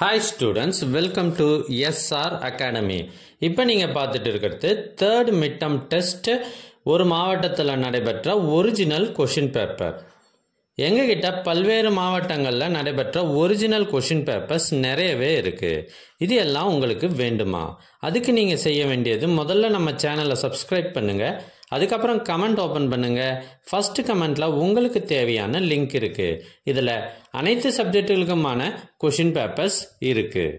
hi students welcome to SR academy இப்போ நீங்கள் பார்த்துட்டு இருக்கிறது தேர்ட் மிட்டம் டெஸ்ட் ஒரு மாவட்டத்தில் நடைபெற்ற ஒரிஜினல் கொஷின் பேப்பர் எங்ககிட்ட பல்வேறு மாவட்டங்களில் நடைபெற்ற ஒரிஜினல் கொஷின் பேப்பர்ஸ் நிறையவே இருக்குது இது எல்லாம் உங்களுக்கு வேண்டுமா அதுக்கு நீங்கள் செய்ய வேண்டியது முதல்ல நம்ம சேனலை சப்ஸ்கிரைப் பண்ணுங்கள் அதுக்கப்புறம் கமெண்ட் ஓப்பன் பண்ணுங்கள் ஃபஸ்ட்டு கமெண்ட்டில் உங்களுக்கு தேவையான லிங்க் இருக்குது இதில் அனைத்து சப்ஜெக்டுகளுக்குமான கொஷின் பேப்பர்ஸ் இருக்குது